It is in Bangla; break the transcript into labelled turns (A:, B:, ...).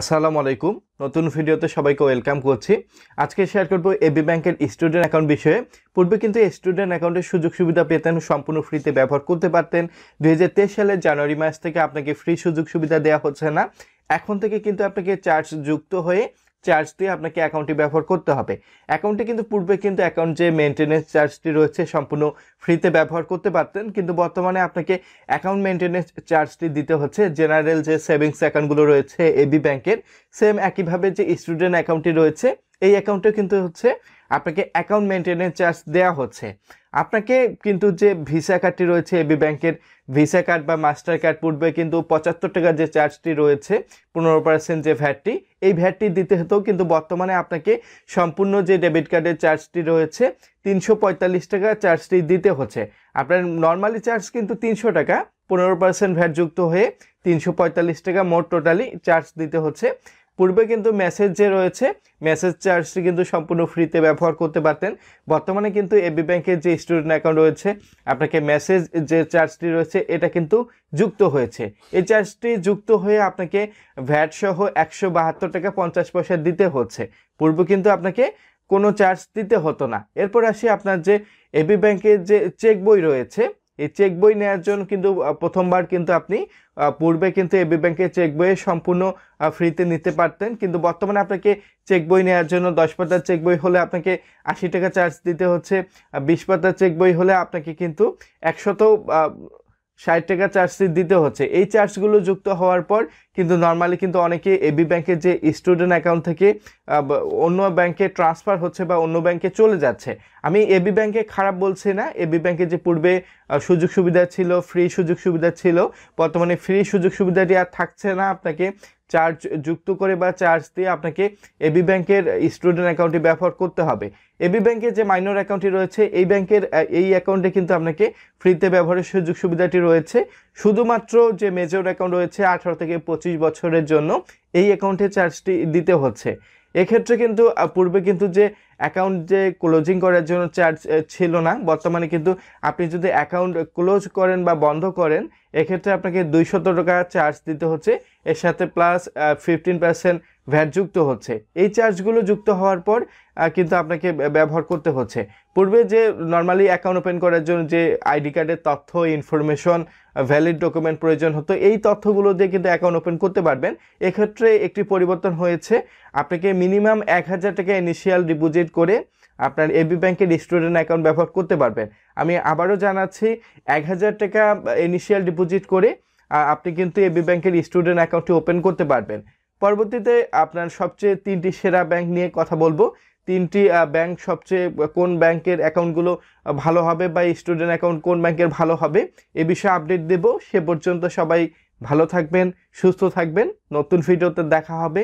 A: আসসালামু আলাইকুম নতুন ভিডিওতে সবাইকে ওয়েলকাম করছি আজকে শেয়ার করব এবি ব্যাংকের স্টুডেন্ট অ্যাকাউন্ট বিষয়ে পূর্বে কিন্তু স্টুডেন্ট অ্যাকাউন্টের সুযোগ সুবিধা পেতেন সম্পূর্ণ ফ্রিতে ব্যবহার করতে পারতেন দুই সালের জানুয়ারি মাস থেকে আপনাকে ফ্রি সুযোগ সুবিধা দেওয়া হচ্ছে না এখন থেকে কিন্তু আপনাকে চার্জ যুক্ত হয়ে চার্জ দিয়ে আপনাকে অ্যাকাউন্টটি ব্যবহার করতে হবে অ্যাকাউন্টে কিন্তু পূর্বে কিন্তু অ্যাকাউন্ট যে মেনটেন্স চার্জটি রয়েছে সম্পূর্ণ ফ্রিতে ব্যবহার করতে পারতেন কিন্তু বর্তমানে আপনাকে অ্যাকাউন্ট মেনটেন্স চার্জটি দিতে হচ্ছে জেনারেল যে সেভিংস অ্যাকাউন্টগুলো রয়েছে এবি ব্যাংকের সেম একইভাবে যে স্টুডেন্ট অ্যাকাউন্টটি রয়েছে এই অ্যাকাউন্টেও কিন্তু হচ্ছে আপনাকে অ্যাকাউন্ট মেনটেনেন্স চার্জ দেওয়া হচ্ছে আপনাকে কিন্তু যে ভিসা কার্ডটি রয়েছে এবি ব্যাংকের ভিসা কার্ড বা মাস্টার কার্ড পূর্বে কিন্তু পঁচাত্তর টাকার যে চার্জটি রয়েছে পনেরো পার্সেন্ট যে ভ্যাটটি এই ভ্যাটটি দিতে হতেও কিন্তু বর্তমানে আপনাকে সম্পূর্ণ যে ডেবিট কার্ডের চার্জটি রয়েছে তিনশো পঁয়তাল্লিশ টাকা চার্জটি দিতে হচ্ছে আপনার নর্মালি চার্জ কিন্তু তিনশো টাকা পনেরো পার্সেন্ট ভ্যাট যুক্ত হয়ে তিনশো পঁয়তাল্লিশ টাকা মোট টোটালি চার্জ দিতে হচ্ছে পূর্বে কিন্তু মেসেজ যে রয়েছে মেসেজ চার্জটি কিন্তু সম্পূর্ণ ফ্রিতে ব্যবহার করতে পারতেন বর্তমানে কিন্তু এবি ব্যাংকের যে স্টুডেন্ট অ্যাকাউন্ট রয়েছে আপনাকে মেসেজ যে চার্জটি রয়েছে এটা কিন্তু যুক্ত হয়েছে এই চার্জটি যুক্ত হয়ে আপনাকে ভ্যাট সহ একশো বাহাত্তর টাকা পঞ্চাশ পয়সা দিতে হচ্ছে পূর্বে কিন্তু আপনাকে কোনো চার্জ দিতে হতো না এরপর আসি আপনার যে এবি ব্যাংকের যে চেক বই রয়েছে এই চেক বই নেওয়ার জন্য কিন্তু প্রথমবার কিন্তু আপনি পূর্বে কিন্তু এবি ব্যাংকের চেক বই সম্পূর্ণ ফ্রিতে নিতে পারতেন কিন্তু বর্তমানে আপনাকে চেক বই নেওয়ার জন্য দশ পাতার চেক বই হলে আপনাকে আশি টাকা চার্জ দিতে হচ্ছে বিশ পাতার চেক বই হলে আপনাকে কিন্তু একশত ষাট টাকা চার্জশিট দিতে হচ্ছে এই চার্জগুলো যুক্ত হওয়ার পর কিন্তু নর্মালি কিন্তু অনেকে এবি ব্যাংকের যে স্টুডেন্ট অ্যাকাউন্ট থেকে অন্য ব্যাংকে ট্রান্সফার হচ্ছে বা অন্য ব্যাংকে চলে যাচ্ছে আমি এবি ব্যাংকে খারাপ বলছি না এবি ব্যাংকে যে পূর্বে সুযোগ সুবিধা ছিল ফ্রি সুযোগ সুবিধা ছিল বর্তমানে ফ্রি সুযোগ সুবিধাটি আর থাকছে না আপনাকে চার্জ যুক্ত করে বা চার্জ দিয়ে আপনাকে এবি ব্যাংকের স্টুডেন্ট অ্যাকাউন্টটি ব্যবহার করতে হবে এবি ব্যাংকের যে মাইনর অ্যাকাউন্টটি রয়েছে এই ব্যাংকের এই অ্যাকাউন্টে কিন্তু আপনাকে ফ্রিতে ব্যবহারের সুযোগ সুবিধাটি রয়েছে শুধুমাত্র যে মেজর অ্যাকাউন্ট রয়েছে আঠারো থেকে পঁচিশ বছরের জন্য এই অ্যাকাউন্টে চার্জটি দিতে হচ্ছে এক্ষেত্রে কিন্তু পূর্বে কিন্তু যে অ্যাকাউন্ট যে ক্লোজিং করার জন্য চার্জ ছিল না বর্তমানে কিন্তু আপনি যদি অ্যাকাউন্ট ক্লোজ করেন বা বন্ধ করেন এক্ষেত্রে আপনাকে দুইশত টাকা চার্জ দিতে হচ্ছে এর সাথে প্লাস ফিফটিন পার্সেন্ট ভ্যাট যুক্ত হচ্ছে এই চার্জগুলো যুক্ত হওয়ার পর কিন্তু আপনাকে ব্যবহার করতে হচ্ছে পূর্বে যে নর্মালি অ্যাকাউন্ট ওপেন করার জন্য যে আইডি কার্ডের তথ্য ইনফরমেশন ভ্যালিড ডকুমেন্ট প্রয়োজন হতো এই তথ্যগুলো দিয়ে কিন্তু অ্যাকাউন্ট ওপেন করতে পারবেন এক্ষেত্রে একটি পরিবর্তন হয়েছে আপনাকে মিনিমাম এক হাজার টাকা ইনিশিয়াল ডিপোজিট করে আপনার এবি ব্যাংকের স্টুডেন্ট অ্যাকাউন্ট ব্যবহার করতে পারবেন আমি আবারও জানাচ্ছি এক হাজার টাকা ইনিশিয়াল ডিপোজিট করে আপনি কিন্তু এবি ব্যাংকের স্টুডেন্ট অ্যাকাউন্টটি ওপেন করতে পারবেন পরবর্তীতে আপনার সবচেয়ে তিনটি সেরা ব্যাংক নিয়ে কথা বলবো তিনটি ব্যাংক সবচেয়ে কোন ব্যাংকের অ্যাকাউন্টগুলো ভালো হবে বা স্টুডেন্ট অ্যাকাউন্ট কোন ব্যাংকের ভালো হবে এ বিষয়ে আপডেট দেব সে পর্যন্ত সবাই ভালো থাকবেন সুস্থ থাকবেন নতুন ভিডিওতে দেখা হবে